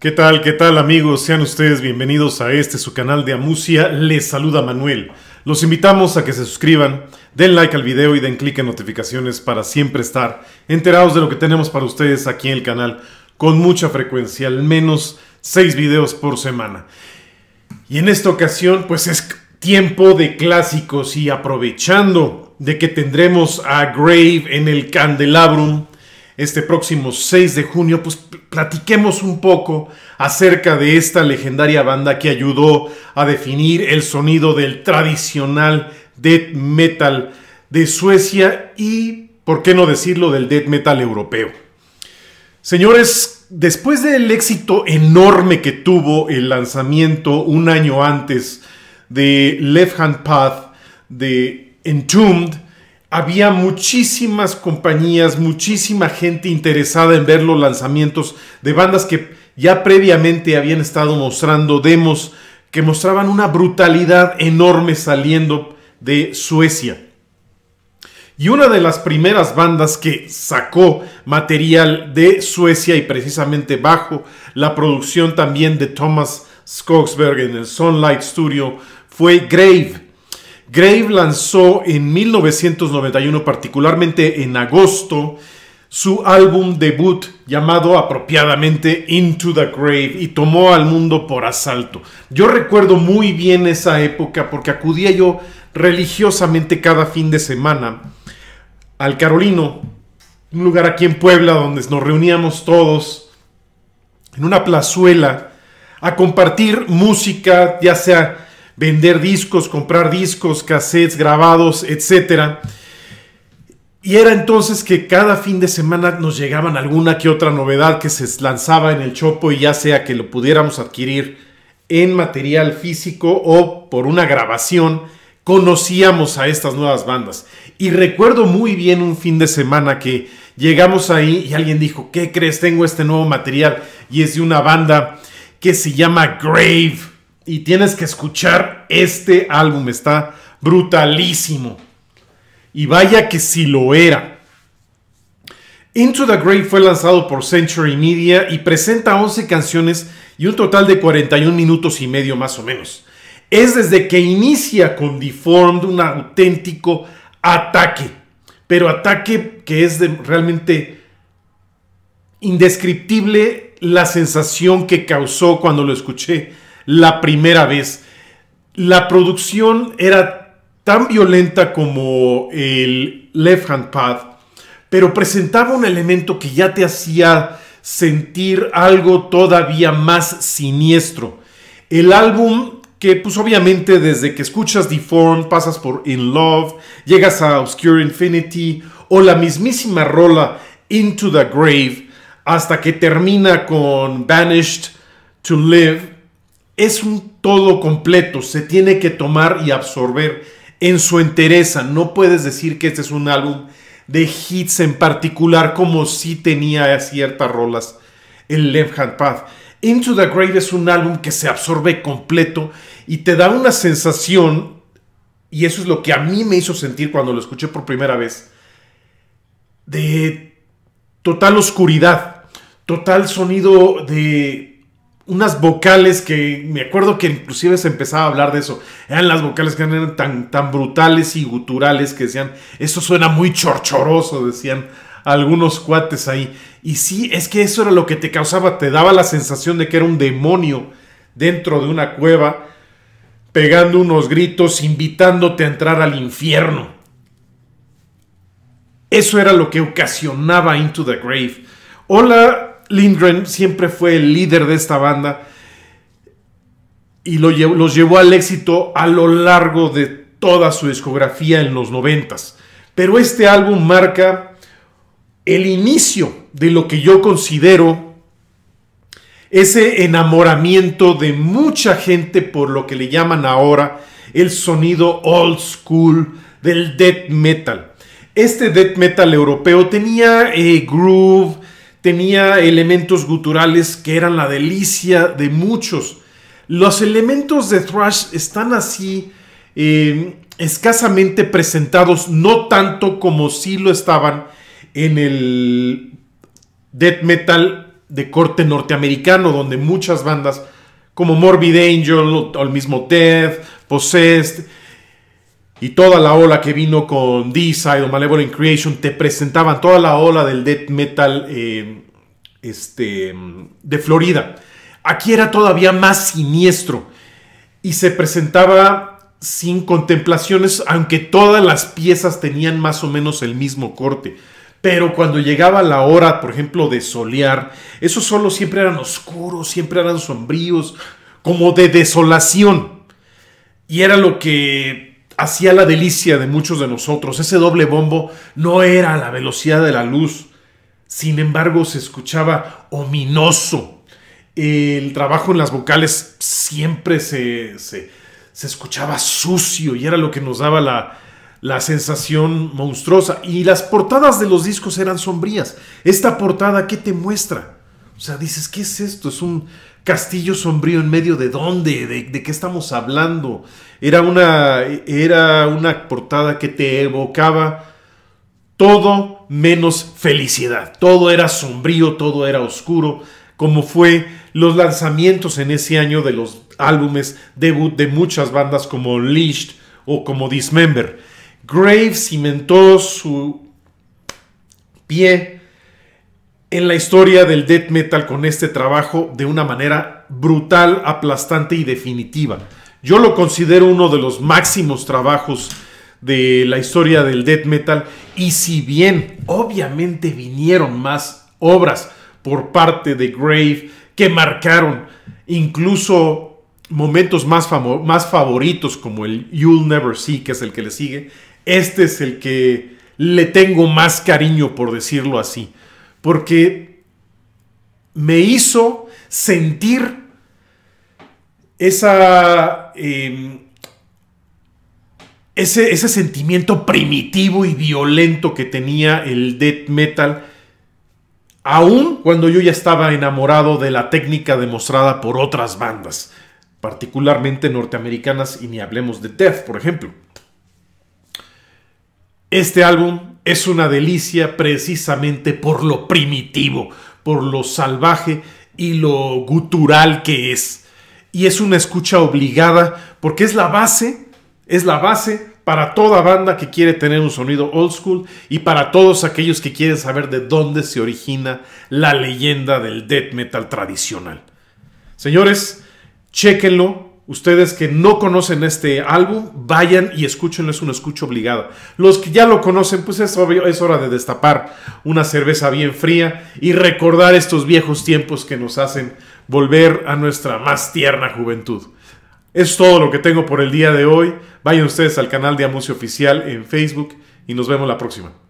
¿Qué tal? ¿Qué tal amigos? Sean ustedes bienvenidos a este su canal de Amusia. Les saluda Manuel. Los invitamos a que se suscriban, den like al video y den clic en notificaciones para siempre estar enterados de lo que tenemos para ustedes aquí en el canal con mucha frecuencia, al menos 6 videos por semana. Y en esta ocasión pues es tiempo de clásicos y aprovechando de que tendremos a Grave en el Candelabrum este próximo 6 de junio, pues platiquemos un poco acerca de esta legendaria banda que ayudó a definir el sonido del tradicional death metal de Suecia y, por qué no decirlo, del death metal europeo. Señores, después del éxito enorme que tuvo el lanzamiento un año antes de Left Hand Path de Entombed, había muchísimas compañías, muchísima gente interesada en ver los lanzamientos de bandas que ya previamente habían estado mostrando demos que mostraban una brutalidad enorme saliendo de Suecia. Y una de las primeras bandas que sacó material de Suecia y precisamente bajo la producción también de Thomas Skogsberg en el Sunlight Studio fue Grave Grave lanzó en 1991, particularmente en agosto, su álbum debut llamado apropiadamente Into the Grave y tomó al mundo por asalto. Yo recuerdo muy bien esa época porque acudía yo religiosamente cada fin de semana al Carolino, un lugar aquí en Puebla donde nos reuníamos todos en una plazuela a compartir música, ya sea vender discos, comprar discos, cassettes, grabados, etc. Y era entonces que cada fin de semana nos llegaban alguna que otra novedad que se lanzaba en el Chopo y ya sea que lo pudiéramos adquirir en material físico o por una grabación, conocíamos a estas nuevas bandas. Y recuerdo muy bien un fin de semana que llegamos ahí y alguien dijo, ¿qué crees? Tengo este nuevo material y es de una banda que se llama Grave y tienes que escuchar este álbum. Está brutalísimo. Y vaya que si lo era. Into the Grave fue lanzado por Century Media y presenta 11 canciones y un total de 41 minutos y medio más o menos. Es desde que inicia con Deformed un auténtico ataque, pero ataque que es realmente indescriptible la sensación que causó cuando lo escuché la primera vez. La producción era tan violenta como el Left Hand Path, pero presentaba un elemento que ya te hacía sentir algo todavía más siniestro. El álbum que pues obviamente desde que escuchas Deform pasas por In Love, llegas a Obscure Infinity o la mismísima rola Into the Grave hasta que termina con Banished to Live es un todo completo, se tiene que tomar y absorber en su entereza. No puedes decir que este es un álbum de hits en particular, como si tenía ciertas rolas en Left Hand Path. Into the Grave es un álbum que se absorbe completo y te da una sensación, y eso es lo que a mí me hizo sentir cuando lo escuché por primera vez, de total oscuridad, total sonido de unas vocales que me acuerdo que inclusive se empezaba a hablar de eso. Eran las vocales que eran tan, tan brutales y guturales que decían, eso suena muy chorchoroso, decían algunos cuates ahí. Y sí, es que eso era lo que te causaba, te daba la sensación de que era un demonio dentro de una cueva, pegando unos gritos, invitándote a entrar al infierno. Eso era lo que ocasionaba Into the Grave. Hola, Lindgren siempre fue el líder de esta banda y lo los llevó al éxito a lo largo de toda su discografía en los noventas. Pero este álbum marca el inicio de lo que yo considero ese enamoramiento de mucha gente por lo que le llaman ahora el sonido old school del death metal. Este death metal europeo tenía eh, groove, tenía elementos guturales que eran la delicia de muchos. Los elementos de thrash están así eh, escasamente presentados, no tanto como si lo estaban en el death metal de corte norteamericano, donde muchas bandas como Morbid Angel o el mismo Death, Possessed, y toda la ola que vino con D-Side o Malevolent Creation te presentaban toda la ola del death metal eh, este, de Florida. Aquí era todavía más siniestro y se presentaba sin contemplaciones, aunque todas las piezas tenían más o menos el mismo corte. Pero cuando llegaba la hora, por ejemplo, de solear, esos solos siempre eran oscuros, siempre eran sombríos, como de desolación. Y era lo que hacía la delicia de muchos de nosotros. Ese doble bombo no era la velocidad de la luz. Sin embargo, se escuchaba ominoso. El trabajo en las vocales siempre se, se, escuchaba sucio y era lo que nos daba la, la sensación monstruosa. Y las portadas de los discos eran sombrías. Esta portada, ¿qué te muestra? O sea, dices, ¿qué es esto? Es un, Castillo sombrío en medio de dónde, de, qué estamos hablando. Era una, era una portada que te evocaba todo menos felicidad. Todo era sombrío, todo era oscuro, como fue los lanzamientos en ese año de los álbumes debut de muchas bandas como Unleashed o como Dismember. grave cimentó su pie en la historia del death metal con este trabajo de una manera brutal, aplastante y definitiva. Yo lo considero uno de los máximos trabajos de la historia del death metal y si bien obviamente vinieron más obras por parte de Grave que marcaron incluso momentos más, favoritos como el You'll Never See que es el que le sigue, este es el que le tengo más cariño por decirlo así porque me hizo sentir esa, em, ese, ese sentimiento primitivo y violento que tenía el death metal, aún cuando yo ya estaba enamorado de la técnica demostrada por otras bandas, particularmente norteamericanas y ni hablemos de Death, por ejemplo. Este álbum es una delicia precisamente por lo primitivo, por lo salvaje y lo gutural que es. Y es una escucha obligada porque es la base, es la base para toda banda que quiere tener un sonido old school y para todos aquellos que quieren saber de dónde se origina la leyenda del death metal tradicional. Señores, chéquenlo, Ustedes que no conocen este álbum, vayan y escúchenlo, es un escucho obligado. Los que ya lo conocen, pues es es hora de destapar una cerveza bien fría y recordar estos viejos tiempos que nos hacen volver a nuestra más tierna juventud. Es todo lo que tengo por el día de hoy. Vayan ustedes al canal de Anuncio Oficial en Facebook y nos vemos la próxima.